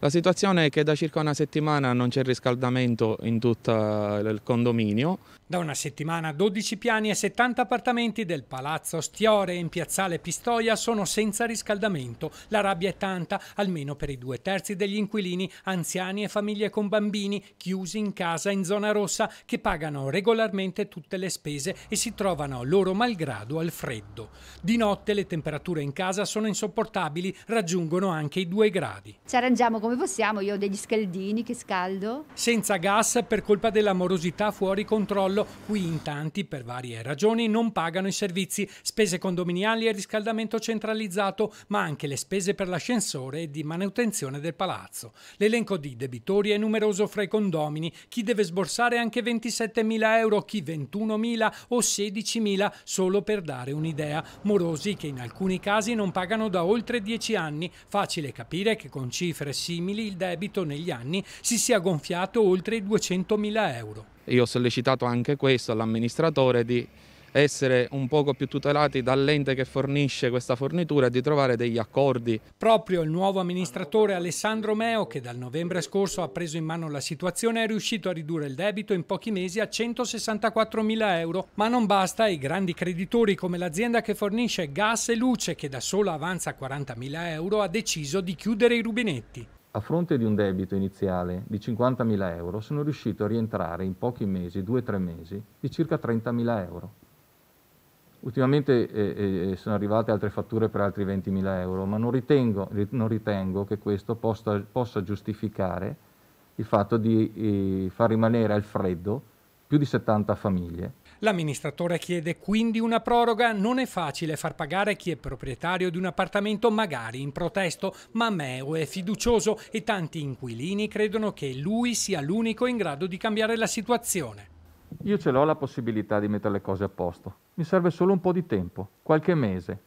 La situazione è che da circa una settimana non c'è riscaldamento in tutto eh, il condominio. Da una settimana 12 piani e 70 appartamenti del Palazzo Stiore in Piazzale Pistoia sono senza riscaldamento. La rabbia è tanta, almeno per i due terzi degli inquilini, anziani e famiglie con bambini, chiusi in casa in zona rossa, che pagano regolarmente tutte le spese e si trovano loro malgrado al freddo. Di notte le temperature in casa sono insopportabili, raggiungono anche i due gradi. Ci arrangiamo con come possiamo, io ho degli scaldini che scaldo. Senza gas per colpa dell'amorosità fuori controllo, qui in tanti per varie ragioni non pagano i servizi, spese condominiali e riscaldamento centralizzato, ma anche le spese per l'ascensore e di manutenzione del palazzo. L'elenco di debitori è numeroso fra i condomini, chi deve sborsare anche 27.000 euro, chi 21.000 o 16.000, solo per dare un'idea. Morosi che in alcuni casi non pagano da oltre 10 anni, facile capire che con cifre sì simili il debito negli anni si sia gonfiato oltre i 200.000 euro. Io ho sollecitato anche questo all'amministratore di essere un poco più tutelati dall'ente che fornisce questa fornitura e di trovare degli accordi. Proprio il nuovo amministratore Alessandro Meo, che dal novembre scorso ha preso in mano la situazione, è riuscito a ridurre il debito in pochi mesi a 164 mila euro. Ma non basta i grandi creditori come l'azienda che fornisce gas e luce, che da sola avanza 40 mila euro, ha deciso di chiudere i rubinetti. A fronte di un debito iniziale di 50.000 euro, sono riuscito a rientrare in pochi mesi, due o tre mesi, di circa 30.000 euro. Ultimamente eh, eh, sono arrivate altre fatture per altri 20.000 euro, ma non ritengo, non ritengo che questo possa, possa, giustificare il fatto di eh, far rimanere al freddo più di 70 famiglie L'amministratore chiede quindi una proroga. Non è facile far pagare chi è proprietario di un appartamento magari in protesto, ma Meo è fiducioso e tanti inquilini credono che lui sia l'unico in grado di cambiare la situazione. Io ce l'ho la possibilità di mettere le cose a posto. Mi serve solo un po' di tempo, qualche mese,